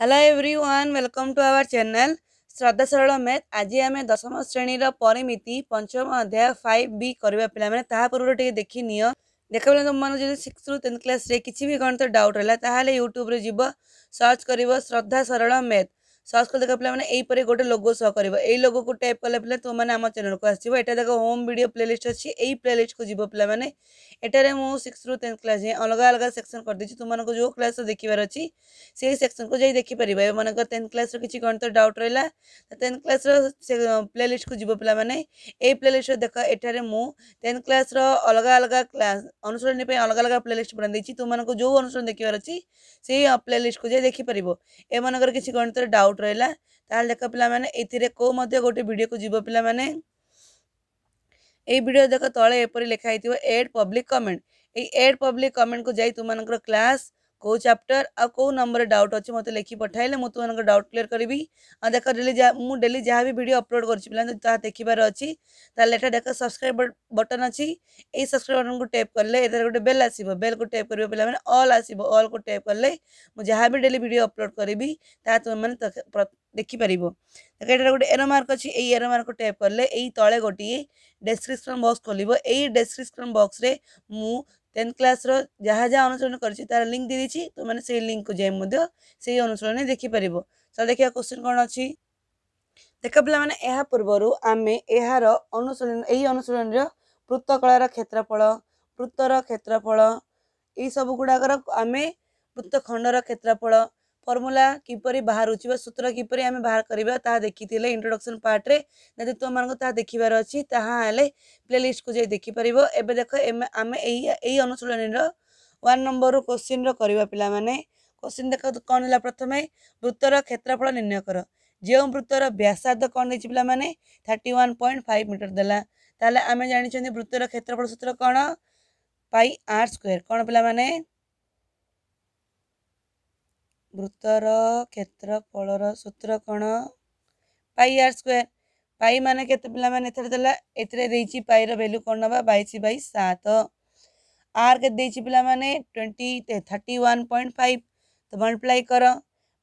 hello everyone welcome to our channel Shraddha Saral math आज आम दशम श्रेणी परिमिति पंचम अध्याय फाइव बी करवा पे पूर्व टे देखनी देख पे तुम मैंने जो सिक्स रू टेन्थ क्लास किसी भी गणित डाउट रहा है यूट्यूब जीव सर्च कर श्रद्धा सरल मैथ सर्च कर देखा पाने गोटे लोगो सो कर लोगो को टाइप कला पे तुम मैंने आम चैनल को आसो एटा देख होम भिड प्ले लिस्ट अच्छे ये प्ले लिस्ट को जीव पाने एटारे मुझ सिक्स रू टेन्थ क्लास जाए अलग अलग सेक्शन कर देखिए तुमको जो क्लास देखार अच्छी से सेक्शन को जाए देखिपर ए मैं टेन्थ क्लास किसी गणित डाउट रहा टेन्थ क्लास र्ले लिस्ट को जीव पाने प्ले लिस्ट देख एटे टेन्थ क्लास अलग अलग क्लास अनुसरण अलग अलग प्ले लिस्ट बना देती तुमको जो अनुसरण देखार अच्छी से प्ले लिस्ट को जाए देखिपर ए मानक किसी गणित डाउट डाउट रहा देख पाने को गोटे भिड को जीव पाने यही देख तले एपरी लिखाई थी एड पब्लिक कमेंट यही एड पब्लिक कमेंट को जा तुम्हारा क्लास कौ चैप्टर आ कौ नंबर डाउट अच्छे मतलब लिखी पठाइले मुझे तुमको डाउट क्लीयर करी और देख डेली मुझे डेली जहाँ भी भिडियो अपलोड कर देखार अच्छी लेटा देख सब्सक्राइब बटन अच्छी ये सब्सक्राइब बटन को टैप टेप कले गोटे बेल आस बेल को टेप कर पे अल्ल आस अल्ल को टेप कले मुझे जहाँ भी डेली भिडियो अपलोड करी तुम्हें ଦେଖିପାରିବ ଏଇଟାରେ ଗୋଟେ ଏରୋ ମାର୍କ ଅଛି ଏଇ ଏରୋ ମାର୍କ ଟ୍ୟାପ୍ କଲେ ଏଇ ତଳେ ଗୋଟିଏ ଡେସ୍କ୍ରିପ୍ସନ୍ ବକ୍ସ ଖୋଲିବ ଏଇ ଡେସ୍କ୍ରିପ୍ସନ୍ ବକ୍ସରେ ମୁଁ টেন্থ ক্লাসর যা যা অনুশীলন করেছি তার লিঙ্ক দিয়ে দিয়েছি তোমাদের সেই লিঙ্ককে যাই মধ্যে সেই অনুশীলনে দেখিপারিব তাহলে দেখিবা কোশ্চিন কোণ অছি দেখ পিলামানে ଏହା ପୂର୍ବରୁ ଆମେ ଏହାର ଅନୁଶୀଳନ ଏହି ଅନୁଶୀଳନର ପୃତ୍ତକଳାର କ୍ଷେତ୍ରଫଳ ପୃତ୍ତର କ୍ଷେତ୍ରଫଳ ଏଇ ସବୁ ଗୁଡ଼ାକର ଆମେ ପୃତ୍ତଖଣ୍ଡର କ୍ଷେତ୍ରଫଳ ଫର୍ମୁଲା କିପରି ବାହାରୁଛି ବା ସୂତ୍ର କିପରି ଆମେ ବାହାର କରିବା ତାହା ଦେଖିଥିଲେ ଇଣ୍ଟ୍ରୋଡକ୍ସନ୍ ପାର୍ଟରେ ଯଦି ତୁମମାନଙ୍କୁ ତାହା ଦେଖିବାର ଅଛି ତାହା ହେଲେ ପ୍ଲେଲିଷ୍ଟକୁ ଯାଇ ଦେଖିପାରିବ ଏବେ ଦେଖ ଆମେ ଏଇ ଏଇ ଅନୁଶୀଳନୀର ୱାନ୍ ନମ୍ବରରୁ କୋଶ୍ଚିନ୍ର କରିବା ପିଲାମାନେ কোশ্চিন দেখ କ'ଣ ହେଲା ପ୍ରଥମେ ବୃତ୍ତର କ୍ଷେତ୍ରଫଳ ନିର୍ଣ୍ଣୟ କର ଯେଉଁ ବୃତ୍ତର ବ୍ୟାସାର୍ଦ୍ଧ କ'ଣ ଦେଇଛି ପିଲାମାନେ thirty one point five metre ଦେଲା ତାହେଲେ ଆମେ ଜାଣିଛନ୍ତି ବୃତ୍ତର କ୍ଷେତ୍ରଫଳ ସୂତ୍ର କ'ଣ ପାଇ ଆର୍ ସ୍କୋୟାର କ'ଣ ପିଲାମାନେ वृत्तर क्षेत्रफल सूत्र कौन पाई आर स्क् पाई मान के पाने पाइर भैल्यू कौन ना बैस बै सात आर के पा मैंने twenty thirty one point five तो मल्टीप्लाय कर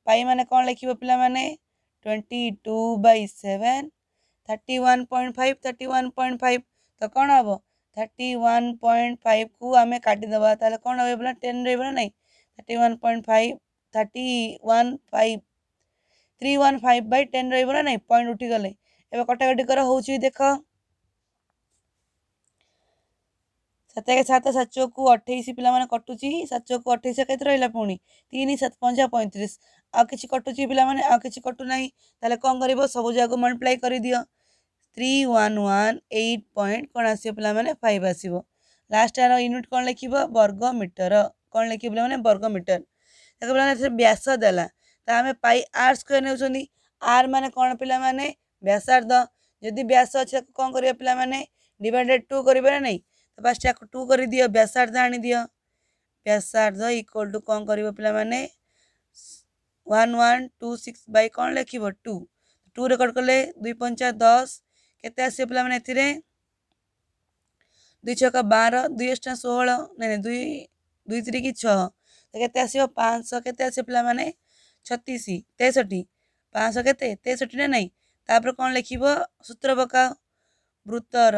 पाई मैंने कौन लिख पे twenty two by seven thirty one point five thirty one point five तो कौन हम थर्टी वन पॉइंट फाइव को आम काटिदेव कौन रहा टेन रही thirty one point five thirty one five three one five by ten रहा ना पॉइंट उठीगले एवं कटाकटी कर हो देख सत सात सात को अठाईस पाने कटुच सात को अठाईस कत रहा पुणी तीन सत पंजा पैंतीस आ कि कटुच पाने आ कि कटुना तेल कौन कर सब जगह मल्टीप्लाई कर दि three one one eight point कौन आस पे फाइव आसो लास्ट यार यूनिट कौन लिख वर्ग मीटर कौन लिख पाने वर्ग मीटर व्यास देखें पाई आर स्क् आर मान कौन पे मैंने व्यासार्ध जदि व्यास अच्छे कौन कर पे डिडेड टू करेंगे ना नहीं तो फास्ट या टू कर दि व्यासार्ध आनी दि व्यासार्ध इक्वल टू कौन कर पे मैंने one one two six by कौन लिख टू टू रेकर्ड कले दुई पंचा दस के आस पे मैंने दुई छक बार दुई अष्टा षोह नहीं दुई दुई तीन छः ତ କେତେ ଆସିବ ପାଞ୍ଚଶହ କେତେ ଆସିବ ପିଲାମାନେ ଛତିଶି ତେଷଠି ପାଞ୍ଚଶହ କେତେ ତେଷଠି ନା ନାହିଁ ତାପରେ କ'ଣ ଲେଖିବ ସୂତ୍ର ପକାଅ ବୃତ୍ତର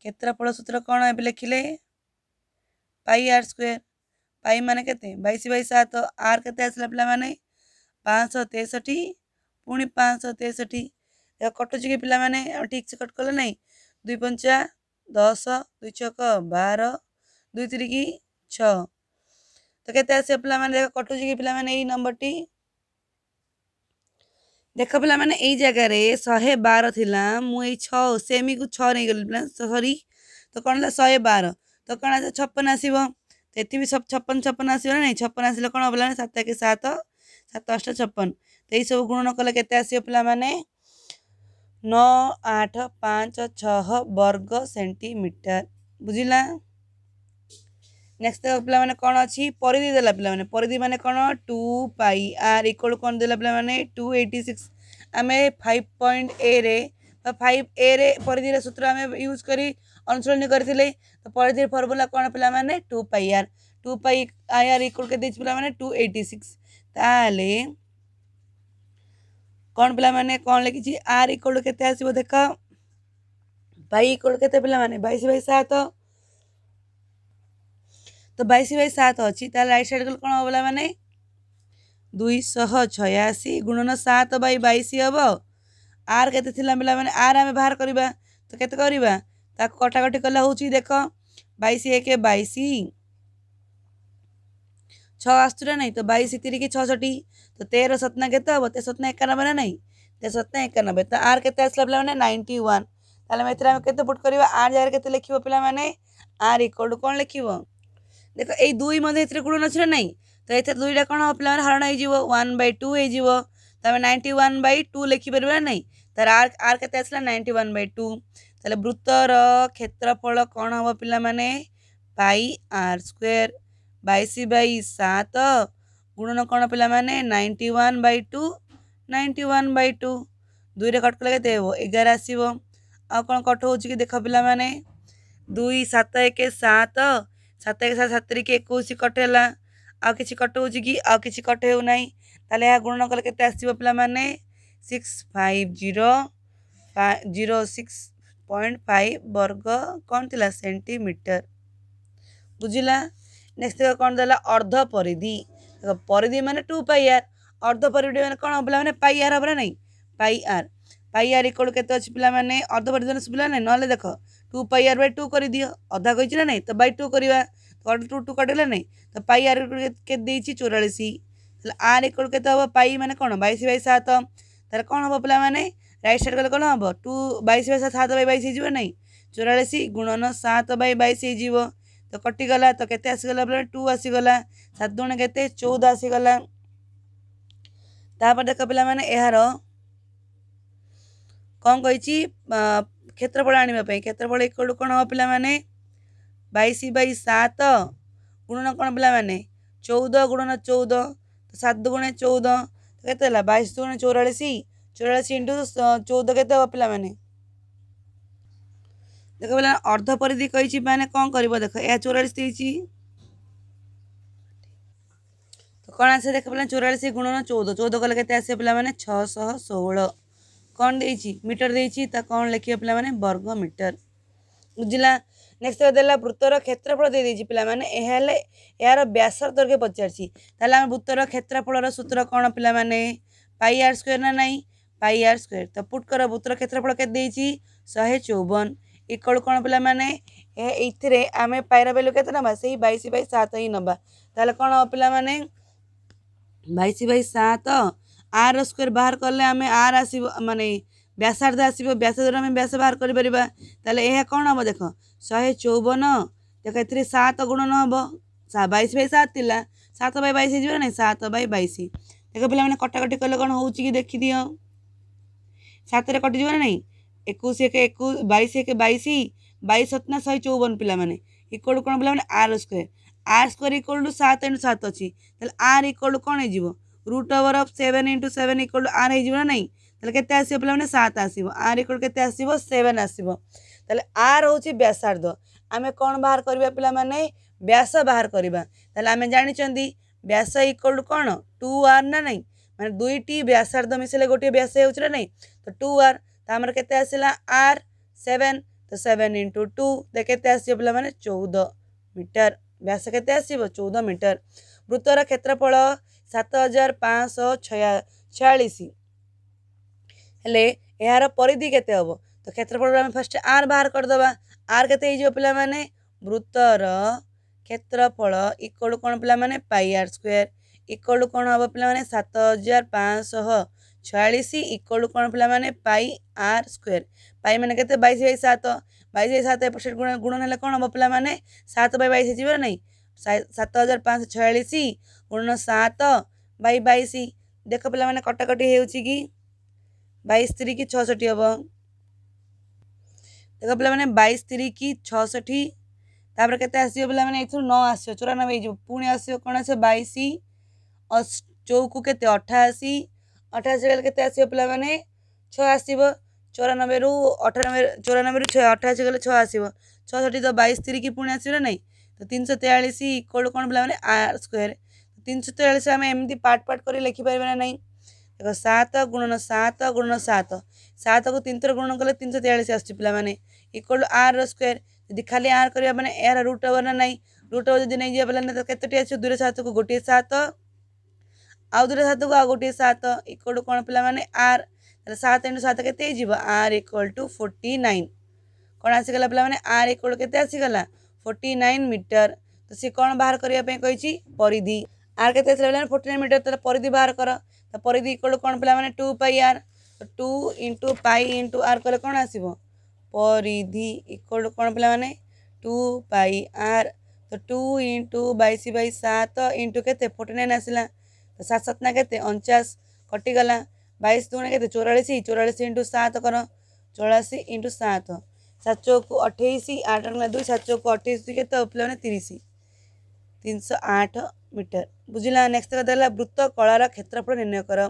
କ୍ଷେତ୍ରଫଳ ସୂତ୍ର କ'ଣ ଏବେ ଲେଖିଲେ ପାଇ ଆର୍ ସ୍କୋୟାର ପାଇ ମାନେ କେତେ ବାଇଶ ବାଇ ସାତ ଆର୍ କେତେ ଆସିଲା ପିଲାମାନେ ପାଞ୍ଚଶହ ତେଷଠି ପୁଣି ପାଞ୍ଚଶହ ତେଷଠି କଟୁଛି କି ପିଲାମାନେ ଠିକ୍ସେ କଟ୍ କଲେ ନାହିଁ ଦୁଇ ପଞ୍ଚା ଦଶ ଦୁଇ ଛକ ବାର ଦୁଇ ତିରିକି ଛଅ त केते आसा मटुचि पि नम्बर टी देख पहिला यही जग्गा शहे बार ठाँला मै छेमी छ सरी त शे बार त छपन आस यति छपन छपन आस छपन आस एक सात सत अ छपन त यसबु गुणन कले केते आस्यो पहि वर्ग सेन्टिमिटर बुझला नेक्स्ट पे कौन अच्छी परिधि दे पाने परिधि मैंने कौन टू पाई आर इक्वल कौन दे पाने टू एटी सिक्स आम फाइव पॉइंट ए रे फाइव ए रे परिधि सूत्र आम यूज कर अनुसरण करें तो परिधि फर्मूला कौन पे मैंने two pi r two pi I r equal के पे मैंने टू एटी कौन पे मैंने कौन लिखी आर इक्वल के देख भाई इक्वल के पे मैंने बैश बैश सात तो बैश बै सात अच्छी ताल सैड कौन हम बोला मैंने दुईश छयाशी गुणन सात बै बैश हम आर के बोला मैंने आर आम बाहर करवा तो करवा कटाकटी कले हूँ देख बैश एक बैश छा नहीं तो बैश तीर कि छठी तो तेरह सतना के सतना एकानबे ना नहीं तेरह सतना एकानबे तो आर के आसला पे नाइंटी वन ताल एम के पुट कर आर जगह के लिख पे आर इक्वल टू कौन लिख ଦେଖ ଏଇ ଦୁଇ ମଧ୍ୟ ଏଥିରେ ଗୁଣ ନଛିନା ନାହିଁ ତ ଏଥିରେ ଦୁଇଟା କ'ଣ ହେବ ପିଲାମାନେ ହରଣ ହେଇଯିବ ୱାନ୍ ବାଇ ଟୁ ହେଇଯିବ ତ ଆମେ ନାଇଣ୍ଟି ୱାନ୍ ବାଇ ଟୁ ଲେଖିପାରିବା ନା ନାହିଁ ତାର ଆର୍ ଆର୍ କେତେ ଆସିଲା ନାଇଣ୍ଟି ୱାନ୍ ବାଇ ଟୁ ତାହେଲେ ବୃତ୍ତର କ୍ଷେତ୍ରଫଳ କ'ଣ ହେବ ପିଲାମାନେ ପାଇ ଆର୍ ସ୍କୋୟାର ବାଇଶ ବାଇ ସାତ ଗୁଣନ କ'ଣ ପିଲାମାନେ ninety one by two ninety one by two ଦୁଇରେ କଟ କଲେ କେତେ ହେବ ଏଗାର ଆସିବ ଆଉ କ'ଣ କଟ ହେଉଛି କି ଦେଖ ପିଲାମାନେ ଦୁଇ ସାତ ଏକ ସାତ ସାତ ଏକେ ସାତ ସାତରିକି ଏକୋଇଶ କଟ ହେଲା ଆଉ କିଛି କଟ ହେଉଛି କି ଆଉ କିଛି କଟ ହେଉନାହିଁ ତାହେଲେ ଏହା ଗୁଣନ କଲେ କେତେ ଆସିବ ପିଲାମାନେ six five zero zero six point five ବର୍ଗ କ'ଣ ଥିଲା ସେଣ୍ଟିମିଟର ବୁଝିଲା ନେକ୍ସଟ ଦେଖ କ'ଣ ଦେଲା ଅର୍ଦ୍ଧ ପରିଧି ଦେଖ ପରିଧି ମାନେ ଟୁ ପାଇ ଆର୍ ଅର୍ଦ୍ଧ ପରିଧି ମାନେ କ'ଣ ପିଲାମାନେ ପାଇ ଆର୍ ହେବ ନା ନାହିଁ ପାଇ ଆର୍ ପାଇ ଆର୍ ଇକ୍ୱାଲ୍ କେତେ ଅଛି ପିଲାମାନେ ଅର୍ଦ୍ଧ ପରିଧି ଶୁଭିଲା ନାହିଁ ନହେଲେ ଦେଖ two pi r by two कर दि अधा कही ना तो बै टू करवा तो टू टू कटेला ना तो पाई आर के चौरास आर एक के तो तो पाई मैंने कौन बैश बै सात तार कौन हम पे मैंने रईट साइड गले कौन हम टू बैश बै सात सात बै बैश हो ना चौरास गुणन सात बै बैश हो तो कटिगला तो के आसगला बोले टू आसगला सात गुण के चौदह आसगला देख पे यार कौन कही क्षेत्रफल आने क्षेत्रफल एक कोटू कौन हाँ पाने बैश बै सत गुणन कौन पे चौद गुणन चौदह तो सात गुणे चौदह तो कैसे बैश गुण चौरास चौरास इंटू चौदह के पाने देख पे अर्धपरिधि कही मैंने कौन कर देख यह चौरास तो कौन आसे देख पे चौरास गुणन चौदह चौदह कल के आसे पे छः षोह କ'ଣ ଦେଇଛି ମିଟର ଦେଇଛି ତା କ'ଣ ଲେଖିବେ ପିଲାମାନେ ବର୍ଗ ମିଟର ବୁଝିଲା ନେକ୍ସଟ ଦେଲା ବୃତ୍ତର କ୍ଷେତ୍ରଫଳ ଦେଇଦେଇଛି ପିଲାମାନେ ଏହା ହେଲେ ଏହାର ବ୍ୟାସର ଦୈର୍ଘ୍ୟ ପଚାରିଛି ତାହେଲେ ଆମେ ବୃତ୍ତର କ୍ଷେତ୍ରଫଳର ସୂତ୍ର କ'ଣ ପିଲାମାନେ ପାଇ ଆର୍ ସ୍କୋୟାର ନା ନାହିଁ ପାଇ ଆର୍ ସ୍କୋୟାର ତ ପୁଟ୍ କର ବୃତ୍ତର କ୍ଷେତ୍ରଫଳ କେତେ ଦେଇଛି ଶହେ ଚଉବନ ଇକ୍ୱାଲ୍ କ'ଣ ପିଲାମାନେ ଏଇଥିରେ ଆମେ ପାଇର ଭାଲ୍ୟୁ କେତେ ନେବା ସେଇ ବାଇଶ ବାଇ ସାତ ହିଁ ନେବା ତାହେଲେ କ'ଣ ପିଲାମାନେ ବାଇଶ ବାଇ ସାତ আর স্কোয়ার বাহার কলে আমি আর আসব মানে ব্যাসার্ধ আসব ব্যাসার্ধ আমি ব্যাস বাহার করে তাহলে এ কম হব দেখ শহে চৌবন দেখ এতে সাত গুণন হব বাইশ বাই সাত লা সাত বাই বাইশ হয়ে যাব না সাত বাই বাইশ দেখ পিলা মানে কটাকটি কলে কম হচ্ছে কি দেখি দিও সাতরে কটি যাব না একুশ এক একুশ বাইশ এক বাইশ বাইশ সতনা শহে চৌবন পিলা মানে ইকোয়াল কোণ পিলা মানে r square r square equal to সাত ইন্টু সাত অছি তাহলে আর ইকোয়াল কোণ হয়ে root over of seven into seven equal to r हो ना तेत आस पे सात आस आर इक्वल के सेवेन आसो तेल आर हूँ व्यासार्ध आम कौन बाहर करवा पे व्यास बाहर करवा आम जानते व्यास इक्वल टू कौन टू आर ना ना मैंने दुईट व्यासार्ध मिसले गोटे व्यास हो ना तो टू आर तो आम के आसला आर सेवेन तो सेवेन इंटु टू तो के आस पे चौदह मीटर व्यास के आस मीटर वृत्तर क्षेत्रफल ସାତ ହଜାର ପାଞ୍ଚଶହ ଛୟାଳିଶ ହେଲେ ଏହାର ପରିଧି କେତେ ହେବ ତ କ୍ଷେତ୍ରଫଳରୁ ଆମେ ଫାଷ୍ଟ ଆର୍ ବାହାର କରିଦେବା ଆର୍ କେତେ ହେଇଯିବ ପିଲାମାନେ ବୃତ୍ତର କ୍ଷେତ୍ରଫଳ ଇକ୍ୱାଲ୍ କ'ଣ ପିଲାମାନେ ପାଇ ଆର୍ ସ୍କୋୟାର୍ ଇକ୍ୱାଲ୍ କ'ଣ ହେବ ପିଲାମାନେ ସାତ ହଜାର ପାଞ୍ଚଶହ ଛୟାଳିଶ ଇକ୍ୱାଲ୍ କ'ଣ ପିଲାମାନେ ପାଇ ଆର୍ ସ୍କୋୟାର୍ ପାଇ ମାନେ କେତେ ବାଇଶ ବାଇ ସାତ ବାଇଶ ବାଇ ସାତ ଏପଟ ଗୁଣ ଗୁଣ ହେଲେ କ'ଣ ହେବ ପିଲାମାନେ ସାତ ବାଇ ବାଇଶ ହେଇଯିବ ନା ନାହିଁ ସାତ ହଜାର ପାଞ୍ଚଶହ ଛୟାଳିଶ गुण सात बै बैश देख पे मैंने कटाकटी हो बस तीर कि छठी हम देख पे मैंने बैश तीर कि छठी तापर के पे मैंने यूर न आस चौरानबे पुणी आस कौन आस बैश चौक के अठाशी अठाशी गले के आसो मैंने छः आस चौरानबे अठानबे चौरानबे छः अठाशी गले छः आस छठी तो बैश तीर कि पुणी आसवे ना तो तीन सौ तेयालीस इक्वल कौन पे मैंने आर स्क्वयर तीन सौ तेरा एमती पार्ट पार्ट कर लिखिपरिना ना देख सत गुणन सत गुणन सत सात को तीन थर गुणन कले तीन सौ तेयास आस पाने इक्वल टू आर स्क्वयर जब खाली आर करवा मैंने यार रुट ओवर ना ना रुट ओवर जब नहीं जाए बोले ना कत दूर सात को गोटे सात आउ दूर सात को आ गोटे सात इक्वल टू कौन पाला मैंने आर सात इंटू सात के r equal to forty nine कौन आसगला पाला मैंने आर इक्वल के फोर्टी नाइन मीटर तो सी कौन बाहर करने परिधि आर के आसला फोर्टी नाइन मीटर तरह परिधि बाहर कर तो परिधि इक्वल टू कौन पे two pi r two into pi into r कले कौन आस परिधि इक्वल टू कौन पे टू पाई आर तो टू इंटु बैश बै सात इंटु के फोर्टी नाइन आसला तो सात सतना के अणचाश कटिगला बैस दुणे के चौरास चौरास इंटु सात कर चौरासी इंटु सात सात चौक अठाई आठ दुई सात चौक अठाई के पे तीस तीन सौ आठ ମିଟର ବୁଝିଲା ନେକ୍ସଟ କଥା ହେଲା ବୃତ୍ତ କଳାର କ୍ଷେତ୍ରଫଳ ନିର୍ଣ୍ଣୟ କର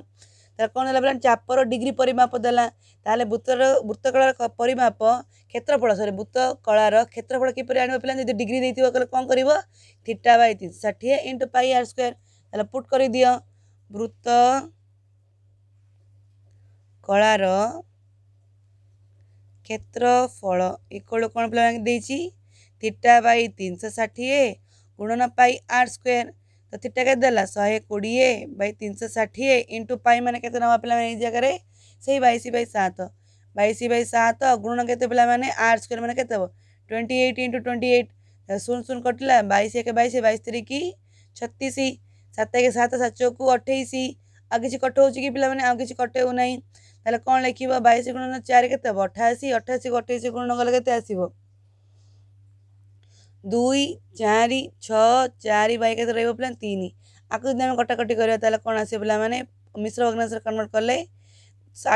ତାହେଲେ କ'ଣ ହେଲା ବୋଲେ ଚାପର ଡିଗ୍ରୀ ପରିମାପ ଦେଲା ତାହେଲେ ବୃତ୍ତର ବୃତ୍ତ କଳାର ପରିମାପ କ୍ଷେତ୍ରଫଳ ସରି ବୃତ୍ତ କଳାର କ୍ଷେତ୍ରଫଳ କିପରି ଆଣିବ ପିଲା ଯଦି ଡିଗ୍ରୀ ଦେଇଥିବ କହିଲେ କ'ଣ କରିବ ଥିଟା ବାଇ ତିରିଶ ଷାଠିଏ ଇଣ୍ଟୁ ପାଇ ଆର୍ ସ୍କୋୟାର ତାହେଲେ ପୁଟ୍ କରିଦିଅ ବୃତ୍ତ କଳାର କ୍ଷେତ୍ରଫଳ ଇକ୍ୱଳ କ'ଣ ପିଲା ଦେଇଛି ଥିଟା ବାଇ ତିନିଶହ ଷାଠିଏ ଗୁଣନ ପାଇ ଆର୍ ସ୍କୋୟାର तो थीटा के देला शहे कोड़े बै तीन सौ षाठी इंटू पाई मैंने के नवा पे जगह से ही बैश बै सात बैश बै सात गुण के पे आर्ट स्क्वेयर मैंने के twenty eight into twenty eight शून शून कटिला बैश एक बैश बैश तारीख छत्तीस सत एक सात सात चौक अठाईस आ किसी कटो कि पे आ किसी कटे ना तो कौन लिख चार के अठाशी अठाशी अठाईस गुण कले के आसो दुई चार छ चार बैक रहा तीन आपको जब आम कटाकटि करा कौन आस पा मैंने मिश्र भग्नांश कनवर्ट कले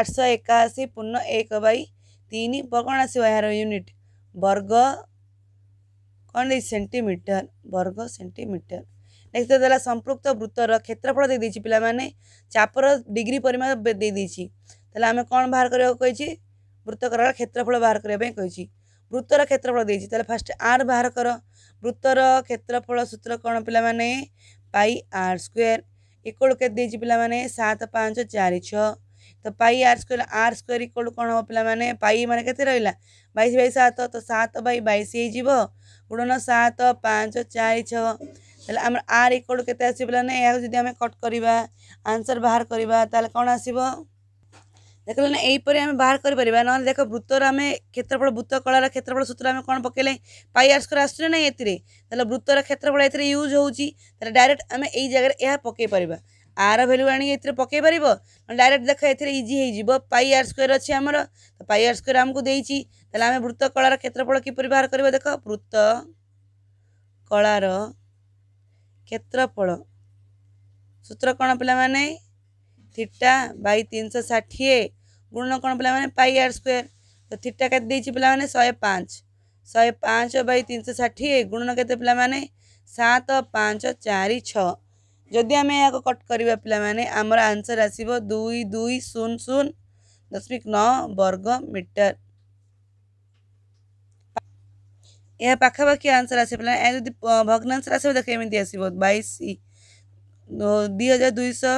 आठश एकाशी पूर्ण एक बन कौन आस यूनिट वर्ग कौन सेमिटर वर्ग सेमिटर नेक्स्ट देखा संप्रक्त वृत्तर क्षेत्रफल दे दी पी चापर डिग्री परिमाण दे दी आम कौन बाहर करवाई वृत्त करार क्षेत्रफल बाहर करने कही ବୃତ୍ତର କ୍ଷେତ୍ରଫଳ ଦେଇଛି ତାହେଲେ ଫାଷ୍ଟ ଆର୍ ବାହାର କର ବୃତ୍ତର କ୍ଷେତ୍ରଫଳ ସୂତ୍ର କ'ଣ ପିଲାମାନେ ପାଇ ଆର୍ ସ୍କୋୟାର ଇକ୍ୱାଲ୍ କେତେ ଦେଇଛି ପିଲାମାନେ ସାତ ପାଞ୍ଚ ଚାରି ଛଅ ତ pi r square r square equal କ'ଣ ହେବ ପିଲାମାନେ ପାଇ ମାନେ କେତେ ରହିଲା ବାଇଶ ବାଇ ସାତ ତ ସାତ ବାଇ ବାଇଶ ହେଇଯିବ ଗୁଣନ ସାତ ପାଞ୍ଚ ଚାରି ଛଅ ତାହେଲେ ଆମର ଆର୍ ଇକ୍ୱାଲ୍ କେତେ ଆସିବ ପିଲାମାନେ ଏହାକୁ ଯଦି ଆମେ କଟ୍ କରିବା ଆନ୍ସର୍ ବାହାର କରିବା ତାହେଲେ କ'ଣ ଆସିବ देख लें यहीपर आम बाहर कर देख वृत्तर आम क्षेत्रफल वृत कलार क्षेत्रफल सूत्र आम कौन पकेले पाइआर स्कोर आसू ना ये वृतर क्षेत्रफल ए यूज हो डायरेक्ट आम यगर यह पकई पार्बा आर भैल्यू आने पकई पार डायरेक्ट देख ए इजी हो पाइआर स्कोर अच्छे आमर तो पाइआर स्कोर आमको देखे आम वृत्त कलार क्षेत्रफल किपर बाहर कर देख वृत कलार क्षेत्रफल सूत्र कौन पे থিটা বাই তিনশো ষাঠিয়ে গুণন କ'ଣ ପିଲାମାନେ ପାଇ ଆର୍ ସ୍କୋୟାର ତ ଥିଟା କେତେ ଦେଇଛି ପିଲାମାନେ ଶହେ ପାଞ୍ଚ ଶହେ ପାଞ୍ଚ ବାଇ ତିନିଶହ ଷାଠିଏ ଗୁଣନ କେତେ ପିଲାମାନେ ସାତ ପାଞ୍ଚ ଚାରି ଛଅ ଯଦି ଆମେ ଏହାକୁ କଟ୍ କରିବା ପିଲାମାନେ ଆମର ଆନ୍ସର୍ ଆସିବ ଦୁଇ ଦୁଇ ଶୂନ ଶୂନ ଦଶମିକ ନଅ ବର୍ଗ ମିଟର ଏହା ପାଖାପାଖି ଆନ୍ସର୍ ଆସିବ ପିଲା ଏହା ଯଦି ଭଗ୍ନାଂଶରେ ଆସିବ ଦେଖ ଏମିତି ଆସିବ ବାଇଶ ଦୁଇ ହଜାର ଦୁଇଶହ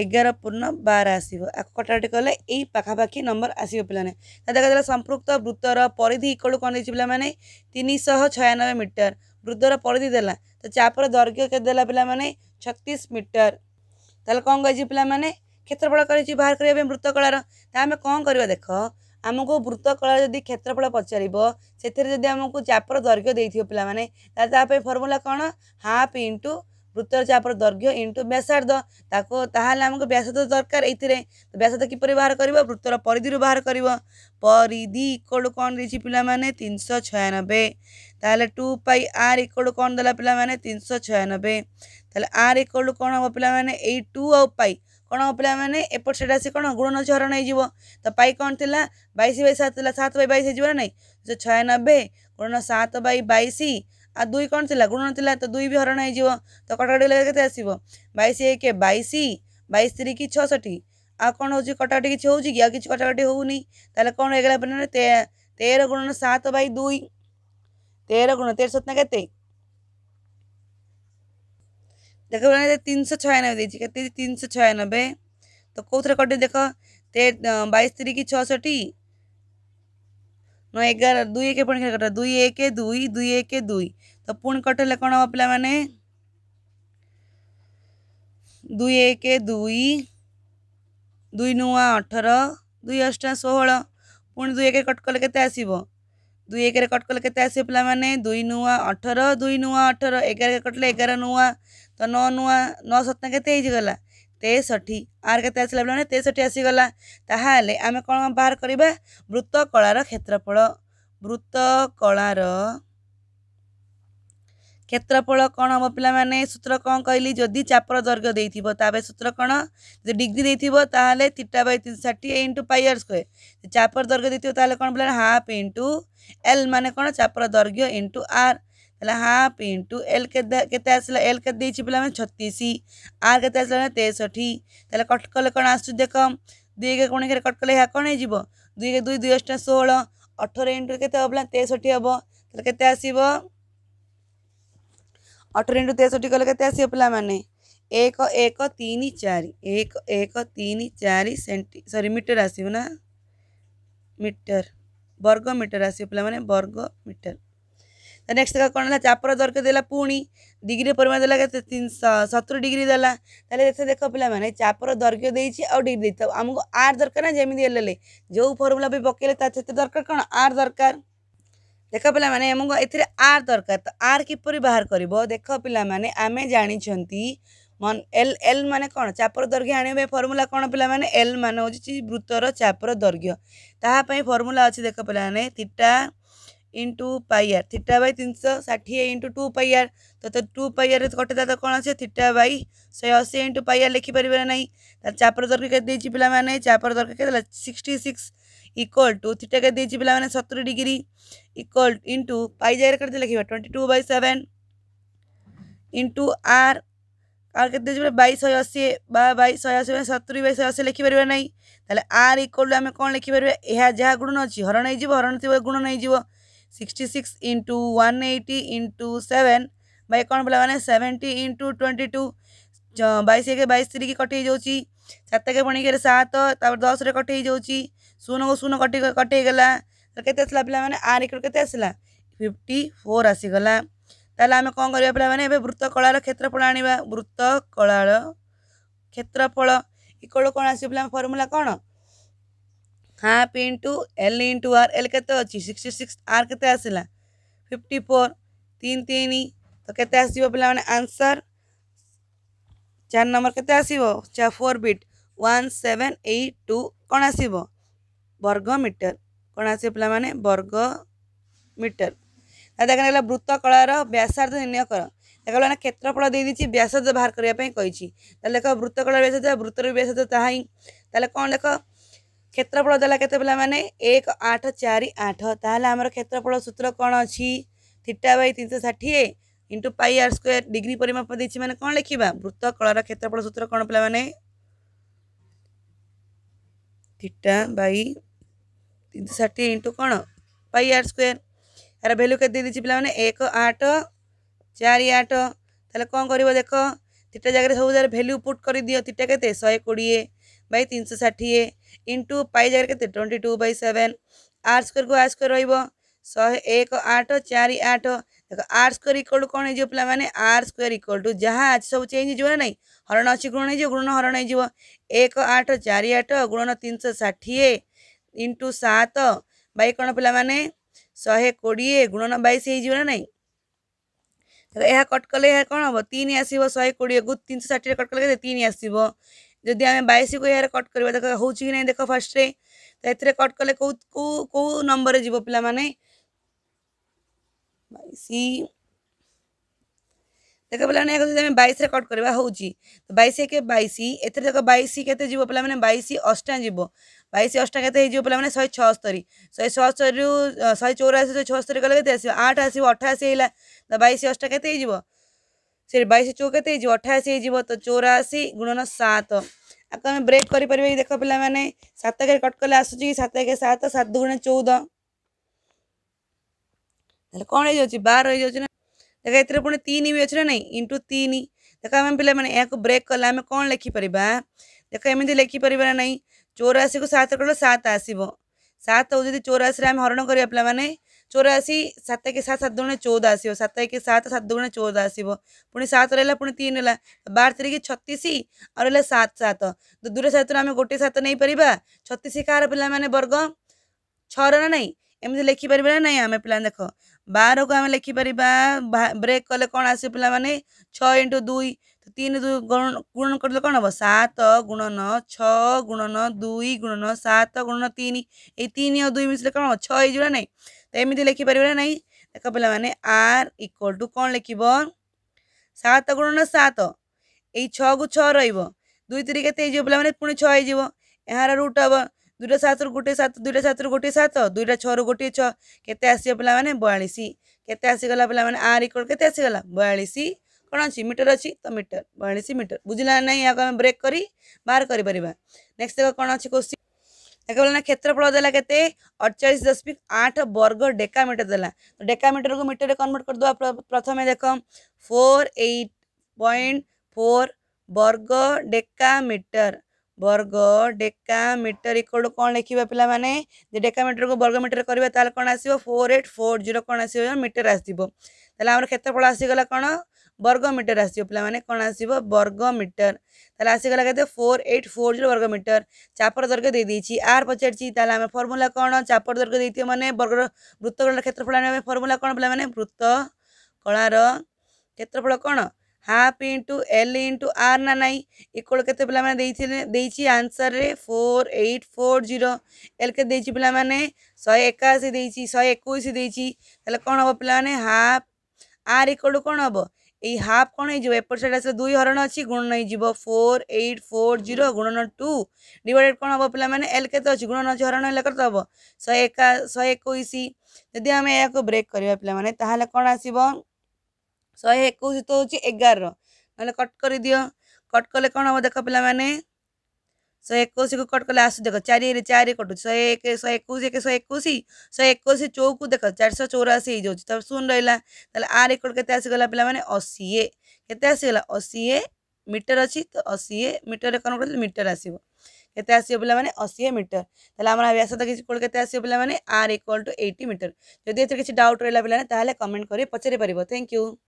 ଏଗାର ପୂର୍ଣ୍ଣ ବାର ଆସିବ ଆକୁ କଟାକଟି କଲେ ଏଇ ପାଖାପାଖି ନମ୍ବର ଆସିବ ପିଲାମାନେ ତା ଦେଖାଦେଲା ସମ୍ପୃକ୍ତ ବୃତ୍ତର ପରିଧି ଇକଳୁ କ'ଣ ଦେଇଛି ପିଲାମାନେ ତିନିଶହ ଛୟାନବେ ମିଟର ବୃତ୍ତର ପରିଧି ଦେଲା ତ ଚାପର ଦୈର୍ଘ୍ୟ କେତେ ଦେଲା ପିଲାମାନେ ଛତିଶ ମିଟର ତାହେଲେ କ'ଣ କହିଛି ପିଲାମାନେ କ୍ଷେତ୍ରଫଳ କରିଛି ବାହାର କରିବା ପାଇଁ ବୃତ୍ତକଳାର ତା ଆମେ କ'ଣ କରିବା ଦେଖ ଆମକୁ ବୃତ୍ତକଳା ଯଦି କ୍ଷେତ୍ରଫଳ ପଚାରିବ ସେଥିରେ ଯଦି ଆମକୁ ଚାପର ଦୈର୍ଘ୍ୟ ଦେଇଥିବ ପିଲାମାନେ ତାହେଲେ ତା ପାଇଁ ଫର୍ମୁଲା କ'ଣ ହାଫ୍ ଇଣ୍ଟୁ वृत्तर जो आप दर्घ्य इंटू व्यासार्ध आमको व्यासार्ध दरकार ये तो व्यासार्ध किप बाहर कर वृत्तर परिधि बाहर कर परिधि इक्वल कौन दे पाने तीन सौ छयानबे टू पाई आर इक्वल कौन दे पाने तीन शौ छयानबे आर इक्वल कौन हम पाने टू आउ पाई कौन हम पाने से कौन गुणन चरण हो तो पाई कौन थी बैश बै सत सात बै बैश हो ना छयानबे गुण सात बै आ दुई कौन थी गुण थी तो दुई भी हरण हो तो कटाकटी के आस बैश एक बैश बैश तीन कि छठी आ कौन हो कटाकटी किसी हो कि आ कि कटाकटी कौन हो गला तेरह गुण सात बै दुई तेरह गुण तेरह सतना के देख तीन सौ छयानबे तीन सौ छयानबे तो कौन कटे देख बैश तीन कि छठी एगार दुई एक पुणी कट दुई एक दुई दुई एक दुई तो पुणी कटे कौन हम पे मैंने दुई एक दुई दुई नुआ अठर दुई अठा षोह पुणी दुई एक कट कले के आस दुई एक कट कले के आस पे दुई नुआ अठर दुई नुआ अठर एगार कटले एगार नुआ तो नौ नुआ नौ सतना के তেষଠି ଆର୍ କେତେ ଆସିଲା ପିଲାମାନେ ତେଷଠି ଆସିଗଲା ତାହେଲେ ଆମେ କ'ଣ ବାହାର କରିବା ବୃତ୍ତ କଳାର କ୍ଷେତ୍ରଫଳ ବୃତ୍ତ କଳାର କ୍ଷେତ୍ରଫଳ କ'ଣ ହେବ ପିଲାମାନେ ସୂତ୍ର କ'ଣ କହିଲି ଯଦି ଚାପର ଦୈର୍ଘ୍ୟ ଦେଇଥିବ ତା ପାଇଁ ସୂତ୍ର କ'ଣ ଯଦି ଡିଗ୍ରୀ ଦେଇଥିବ ତାହେଲେ ଥିଟା ବାଇ ଷାଠିଏ ଇଣ୍ଟୁ ପାଇଆର୍ ସ୍କୋୟାର ଚାପର ଦୈର୍ଘ୍ୟ ଦେଇଥିବ ତାହେଲେ କ'ଣ ପିଲାମାନେ ହାଫ୍ ଇଣ୍ଟୁ ଏଲ୍ ମାନେ କ'ଣ ଚାପର ଦୈର୍ଘ୍ୟ ଇଣ୍ଟୁ ଆର୍ पहला हाफ इंटू एल के एल के पे छतीस आर के तेसठी तेल कट कले कौन आसू देख दुई के कौन कट कले यहाँ कौन हो दुई के दुई दुई अष्टा षोह अठर इंटू के तेसठी हम तेल के अठर इंटू तेसठी कले के आस पे एक एक तीन चार एक एक तीन चार सेंटी सरी मीटर आसवना मीटर वर्ग मीटर आस पे वर्ग मीटर ನೆಕ್ಸ್ಟ್ କ'ଣ ହେଲା ಚಾಪರ ದರ್ಕ ದೇಲ ಪುಣಿ ಡಿಗ್ರಿ ಪರಿಮಾಣ ದೇಲ ସତୁରି ଡ଼ିଗ୍ରୀ ଦେଲା ତାହେଲେ ଦେଖ ଦେଖ ପିଲାମାନେ ଚାପର ଦୈର୍ଘ୍ୟ ଦେଇଛି ଆଉ ଡ଼ିଗ୍ରୀ ଦେଇଥାଉ ଆମକୁ ଆର୍ ଦରକାର ନା ଯେମିତି ଏଲ୍ଏଲ୍ଏ ଯେଉଁ ଫର୍ମୁଲା ବି ପକେଇଲେ ତା ସେଥିରେ ଦରକାର କ'ଣ ଆର୍ ଦରକାର ଦେଖ ପିଲାମାନେ ଆମକୁ ଏଥିରେ ଆର୍ ଦରକାର ତ ଆର୍ କିପରି ବାହାର କରିବ ଦେଖ ପିଲାମାନେ ଆମେ ଜାଣିଛନ୍ତି ଏଲ୍ ଏଲ୍ ମାନେ କ'ଣ ଚାପର ଦୈର୍ଘ୍ୟ ଆଣିବା ପାଇଁ ଫର୍ମୁଲା କ'ଣ ପିଲାମାନେ ଏଲ୍ ମାନେ ହେଉଛି ବୃତ୍ତର ଚାପର ଦୈର୍ଘ୍ୟ ତାହା ପାଇଁ ଫର୍ମୁଲା ଅଛି ଦେଖ ପିଲାମାନେ theta into pi theta by तीन सौ षाठी इंटू टू पाइर तो टू पाइर कटेदा तो कौन अच्छे थीटा बै शहे अशी इंटू पाइर आर लिखिपर ना चापर दरक के पे चापर दरक के sixty six equal to theta के पे सतुरी डिग्री इक्वल इंटू पाइ जगह कैसे लिखा twenty two by seven into r r के बै शहे अशी बै शहे अशी सतुरी बै शहे अशी लिखिपर ना आर इक्वल टू आम कौन लिखिपर यह जहाँ गुण अच्छी हरण हो हरण थी गुण नहीं sixty six into one eighty into seven by कौन पिला मैंने सेवेन्टी इंटू ट्वेंटी टू बैस एक बैस तीन की कटे जाऊँगी सात के पणिकर सात तापर दस रे कटे जाऊँगी शून को शून कटे कटेगला तो के आसला पे मैंने आर एक के आसला फिफ्टी फोर आसीगला ତାହେଲେ ଆମେ କ'ଣ କରିବା ପିଲାମାନେ ଏବେ ବୃତ୍ତକଳାର କ୍ଷେତ୍ରଫଳ ଆଣିବା ବୃତ୍ତକଳାର କ୍ଷେତ୍ରଫଳ कौन କ'ଣ ଆସିବ ପିଲା ଫର୍ମୁଲା କ'ଣ half into l into r l କେତେ ଅଛି ସିକ୍ସଟି ସିକ୍ସ ଆର୍ କେତେ ଆସିଲା ଫିଫ୍ଟି ଫୋର୍ ତିନି ତିନି ତ କେତେ ଆସିବ ପିଲାମାନେ ଆନ୍ସର୍ ଚାରି ନମ୍ବର କେତେ ଆସିବ ଫୋର୍ ବିଟ୍ ୱାନ୍ ସେଭେନ୍ ଏଇଟ୍ ଟୁ କ'ଣ ଆସିବ ବର୍ଗ ମିଟର କ'ଣ ଆସିବ ପିଲାମାନେ ବର୍ଗ ମିଟର ଦେଖା ହେଲା ବୃତ୍ତକଳାର ବ୍ୟାସାର୍ଦ୍ଧ ନିର୍ଣ୍ଣୟ କର ଦେଖାଗଲା ମାନେ କ୍ଷେତ୍ରଫଳ ଦେଇଦେଇଛି ବ୍ୟାସାର୍ଦ୍ଧ ବାହାର କରିବା ପାଇଁ କହିଛି ତାହେଲେ ଦେଖ ବୃତ୍ତକଳାର ବ୍ୟାସାର୍ଦ୍ଧ ବୃତ୍ତର ବ୍ୟାସାର୍ଦ୍ଧ ତାହା ହିଁ ତାହେଲେ କ'ଣ ଦେଖ କ୍ଷେତ୍ରଫଳ ଦେଲା କେତେ ପିଲାମାନେ ଏକ ଆଠ ଚାରି ଆଠ ତାହେଲେ ଆମର କ୍ଷେତ୍ରଫଳ ସୂତ୍ର କ'ଣ ଅଛି ଥିଟା ବାଇ ତିନିଶହ ଷାଠିଏ ଇଣ୍ଟୁ ପାଇ ଆର୍ ସ୍କୋୟାର ଡିଗ୍ରୀ ପରିମାପ ଦେଇଛି ମାନେ କ'ଣ ଲେଖିବା ବୃତ୍ତକଳର କ୍ଷେତ୍ରଫଳ ସୂତ୍ର କ'ଣ ପିଲାମାନେ ଥିଟା ବାଇ ତିନିଶହ ଷାଠିଏ ଇଣ୍ଟୁ କ'ଣ ପାଇ ଆର୍ ସ୍କୋୟାର ଏହାର ଭ୍ୟାଲ୍ୟୁ କେତେ ଦେଇଦେଇଛି ପିଲାମାନେ ଏକ ଆଠ ଚାରି ଆଠ ତାହେଲେ କ'ଣ କରିବ ଦେଖ ଥିଟା ଜାଗାରେ ସବୁ ଜାଗାରେ ଭ୍ୟାଲ୍ୟୁ ପୁଟ୍ କରିଦିଅ ଥିଟା କେତେ ଶହେ କୋଡ଼ିଏ ବାଇ ତିନିଶହ ଷାଠିଏ ইন্টু পাই জায়গায় কেতে twenty two by seven r স্কোয়ারକୁ আর স্কোয়ার রহব ଶହେ ଏକ ଆଠ ଚାରି ଆଠ ଦେଖ ଆର୍ ସ୍କୋୟାର ଇକ୍ୱାଲ୍ ଟୁ କ'ଣ ହେଇଯିବ ପିଲାମାନେ ଆର୍ ସ୍କୋୟାର ଇକ୍ୱାଲ୍ ଟୁ ଯାହା ଅଛି ସବୁ ଚେଞ୍ଜ ହେଇଯିବ ନା ନାହିଁ ହରଣ ଅଛି ଗୁଣନ ହେଇଯିବ ଗୁଣନ ହରଣ ହେଇଯିବ ଏକ ଆଠ ଚାରି ଆଠ ଗୁଣନ ତିନିଶହ ଷାଠିଏ ଇଣ୍ଟୁ ସାତ ବାଇ କ'ଣ ପିଲାମାନେ ଶହେ କୋଡ଼ିଏ ଗୁଣନ ବାଇଶ ହେଇଯିବ ନା ନାହିଁ ଏହା କଟ୍ କଲେ ଏହା କ'ଣ ହେବ ତିନି ଆସିବ ଶହେ କୋଡ଼ିଏକୁ ତିନିଶହ ଷାଠିଏ କଟ୍ କଲେ କେତେ ତିନି ଆସିବ जदि आम बैश को यह कट कर देख हो ना देख फास्टे तो ये कट कले कौ नंबर जीव पा मैंने देख पे बैश रे कट करवा हूँ तो बैश एक बैश एथे देख बैश के पाने बैश अष्टा जीव बैश अष्टा के पे मैंने शहे छस्तरी शहे छस्तरी शहे चौराशी शहे छस्तरी गले आठ आस अठाशी है तो बैश अष्टा के से बैश चौ के अठाशी हो तो चौराशी गुणन सात आपको आम ब्रेक कर देख पे मैंने सात एक कट कले आस सात सात सात गुण चौदह कौन हो बार हो देख ए पुणी तीन भी अच्छे ना इंटू तीन देख आम पे मैंने ब्रेक कले आम कौन लेखिपर देख एम लिखिपर ना चौराशी को सात कल सात आसव सात जो चौराशी आम हरण करवा पे चौरासी सत के साथ सात दुगने चौदासी हो सत्ता एक सात सत दुगने चौदह हो पुणी सात रहा पुणी तीन रहा बार तारीख छतीस आ रहा सात सात तो दूर सात आम गोटे सात नहीं पार छतीस कहार पे वर्ग छर ना नहीं एमती लिखिपर ना नहीं आम पे देख बार को आम लिखिपर ब्रेक कले कौन आस पे छ इंटु दुई तो तीन दुई गुणन कर कौन हम सात गुणन छ गुणन दुई गुणन सात गुणन तीन ये तीन और दुई मिसले कौन छा नहीं ତ ଏମିତି ଲେଖିପାରିବେ ନା ନାହିଁ ଦେଖ ପିଲାମାନେ ଆର୍ ଇକ୍ୱାଲ୍ ଟୁ କ'ଣ ଲେଖିବ ସାତ ଗୁଣନ ସାତ ଏଇ ଛଅକୁ ଛଅ ରହିବ ଦୁଇ ତିରି କେତେ ହେଇଯିବ ପିଲାମାନେ ପୁଣି ଛଅ ହେଇଯିବ ଏହାର ରୁଟ୍ ହେବ ଦୁଇଟା ସାତରୁ ଗୋଟିଏ ସାତ ଦୁଇଟା ସାତରୁ ଗୋଟିଏ ସାତ ଦୁଇଟା ଛଅରୁ ଗୋଟିଏ ଛଅ କେତେ ଆସିବ ପିଲାମାନେ ବୟାଳିଶ କେତେ ଆସିଗଲା ପିଲାମାନେ ଆର୍ ଇକ୍ୱାଲ୍ କେତେ ଆସିଗଲା ବୟାଳିଶ କ'ଣ ଅଛି ମିଟର ଅଛି ତ ମିଟର ବୟାଳିଶ ମିଟର ବୁଝିଲା ନାହିଁ ଏହାକୁ ଆମେ ବ୍ରେକ୍ କରି ବାହାର କରିପାରିବା ନେକ୍ସଟ ଦେଖ କ'ଣ ଅଛି କୋଶ୍ଚିନ୍ क्या क्षेत्रफल देला के अड़चाश दशमिक आठ वर्ग डेका मीटर देला तो डेका मीटर को मीटर कनवर्ट करदे प्रथम देख फोर एट पॉइंट फोर वर्ग डेका मीटर वर्ग डेका मीटर इक्वल कौन लिखा पे मैंने डेका मीटर को वर्ग मीटर करवा कौन आस फोर एट फोर जीरो कौन आस मीटर आसमें क्षेत्रफल आसीगला कौन বর্গমিটর আসিব পিলামানে কোণ আসিব বর্গমিটর তাহলে আসিগলা কেতে ফোর এইট ফোর জিরো বর্গমিটর চাপর দৈর্ঘ্য দিয়ে দিয়েছি আর পচারছি তাহলে আমি ফর্মুলা কোণ চাপর দৈর্ঘ্য দিয়ে মানে বর্গর বৃত্তকলার ক্ষেত্রফল আমি ফর্মুলা কোণ পিলামানে বৃত্ত কলার ক্ষেত্রফল কোণ half into l into r না নাই ইকুয়াল কেতে পিলামানে দেইছিলে দেইছি আনসার রে 4840 এল কে দেইছি পিলামানে 181 দেইছি 121 দেইছি তাহলে কোন হবো পিলামানে হাফ আর ইকুয়াল কোন হবো ये हाफ कौन होपट सैड आस दुई हरण अच्छी गुणन फोर एट फोर जीरो गुणन टू डिडेड कौन हम पे मैंने एल के गुणन अच्छे हरण हेल्ला कत हम शहे एक शहे एक जदि आम या ब्रेक करवा पे मैंने कौन आसब एक तो हूँ एगार ना कट कर दि कट कले कौन हम देख पे मैंने शहे एक कट कले आस देख चार चार कटू शहे एक शहे एक शहे एक शहे एक चौक देख चार शौ चौराशी हो शून रहा आर कट के आसगला पे अशीए के आसगला अशीए मीटर अच्छी तो अशीए मीटर कौन कर मीटर आसो के आसो पे अशीए मीटर तेम आसा किसी कौन के आसो पे r equal to eighty metre जदि किसी डाउट रहा पे कमेंट कर पचारिपर थैंक यू